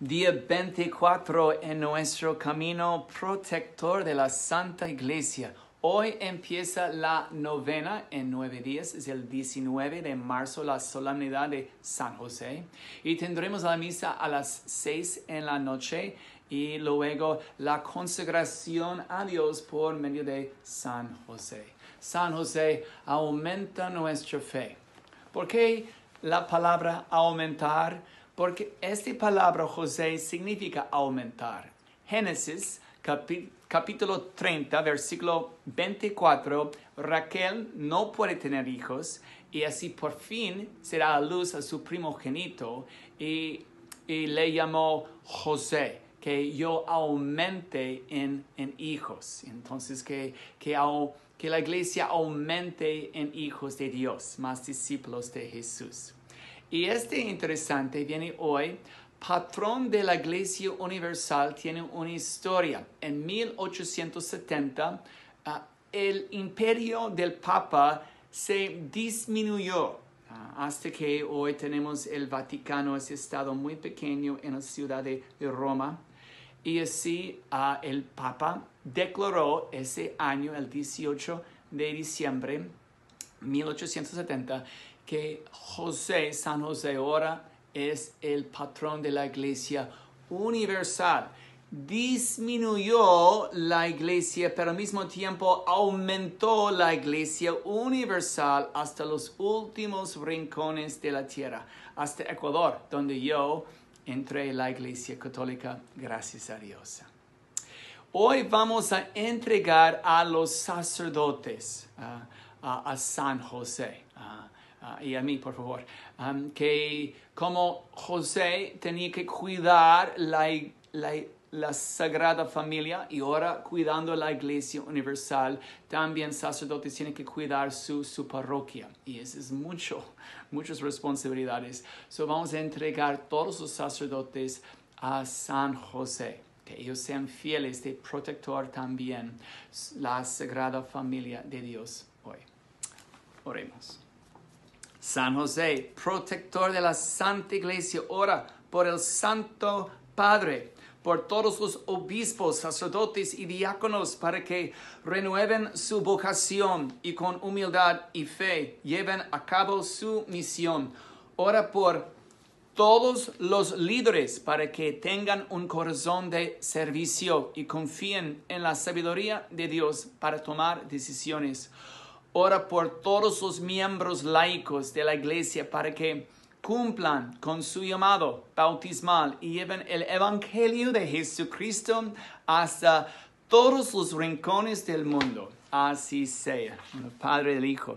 día 24 en nuestro camino protector de la Santa Iglesia. Hoy empieza la novena en nueve días, es el 19 de marzo, la solemnidad de San José. Y tendremos la misa a las seis en la noche y luego la consagración a Dios por medio de San José. San José aumenta nuestra fe. ¿Por qué la palabra aumentar? Porque esta palabra José significa aumentar. Génesis capítulo 30, versículo 24, Raquel no puede tener hijos y así por fin será a luz a su primogénito y, y le llamó José, que yo aumente en, hijos. Entonces que, que la iglesia aumente en hijos de Dios, más discípulos de Jesús. Y este interesante viene hoy. Patrón de la Iglesia Universal tiene una historia. En 1870, ah, el imperio del Papa se disminuyó ah, hasta que hoy tenemos el Vaticano, ese estado muy pequeño en la ciudad de, Roma. Y así ah, el Papa declaró ese año, el 18 de diciembre 1870, que José, San José ahora es el patrón de la iglesia universal. Disminuyó la iglesia, pero al mismo tiempo aumentó la iglesia universal hasta los últimos rincones de la tierra, hasta Ecuador, donde yo entré en la iglesia católica, gracias a Dios. Hoy vamos a entregar a los sacerdotes, ah, a, San José. Ah, Ah, y a mí, por favor, que como José tenía que cuidar la, la, Sagrada Familia y ahora cuidando la Iglesia Universal, también sacerdotes tienen que cuidar su, su parroquia. Y eso es mucho, muchas responsabilidades. So vamos a entregar todos los sacerdotes a San José que ellos sean fieles de protector también la Sagrada Familia de Dios hoy. Oremos. San José, protector de la Santa Iglesia, ora por el Santo Padre, por todos los obispos, sacerdotes y diáconos, para que renueven su vocación y con humildad y fe lleven a cabo su misión. Ora por todos los líderes para que tengan un corazón de servicio y confíen en la sabiduría de Dios para tomar decisiones. Ora por todos los miembros laicos de la iglesia para que cumplan con su llamado bautismal y lleven el Evangelio de Jesucristo hasta todos los rincones del mundo. Así sea. Padre, el Hijo.